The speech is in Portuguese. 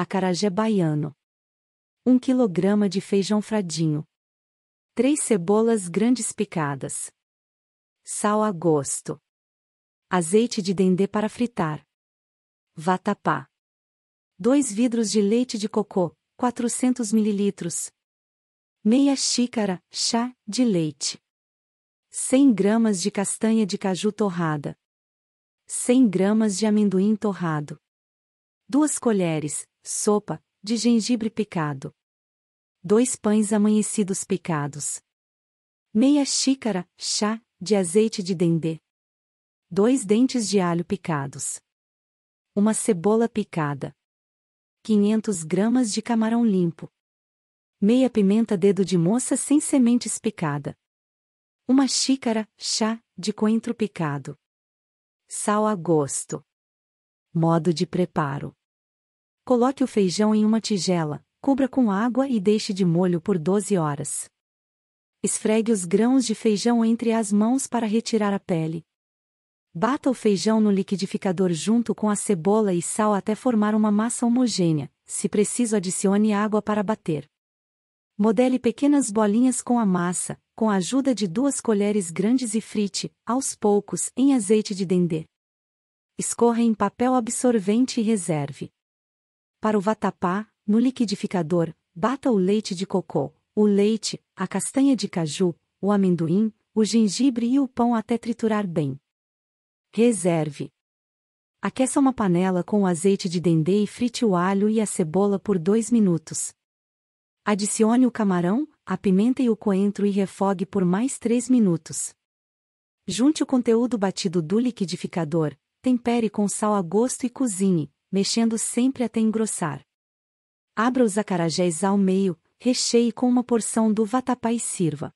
acarajé baiano, 1 kg de feijão fradinho, 3 cebolas grandes picadas, sal a gosto, azeite de dendê para fritar, vatapá, 2 vidros de leite de cocô, 400 ml, meia xícara chá de leite, 100 gramas de castanha de caju torrada, 100 gramas de amendoim torrado, 2 colheres, sopa, de gengibre picado. 2 pães amanhecidos picados. Meia xícara, chá, de azeite de dendê. 2 dentes de alho picados. Uma cebola picada. 500 gramas de camarão limpo. Meia pimenta dedo de moça sem sementes picada. Uma xícara, chá, de coentro picado. Sal a gosto. Modo de preparo: Coloque o feijão em uma tigela, cubra com água e deixe de molho por 12 horas. Esfregue os grãos de feijão entre as mãos para retirar a pele. Bata o feijão no liquidificador junto com a cebola e sal até formar uma massa homogênea, se preciso adicione água para bater. Modele pequenas bolinhas com a massa, com a ajuda de duas colheres grandes e frite, aos poucos, em azeite de dendê. Escorra em papel absorvente e reserve. Para o vatapá, no liquidificador, bata o leite de cocô, o leite, a castanha de caju, o amendoim, o gengibre e o pão até triturar bem. Reserve. Aqueça uma panela com o azeite de dendê e frite o alho e a cebola por 2 minutos. Adicione o camarão, a pimenta e o coentro e refogue por mais 3 minutos. Junte o conteúdo batido do liquidificador, tempere com sal a gosto e cozinhe, mexendo sempre até engrossar. Abra os acarajés ao meio, recheie com uma porção do vatapá e sirva.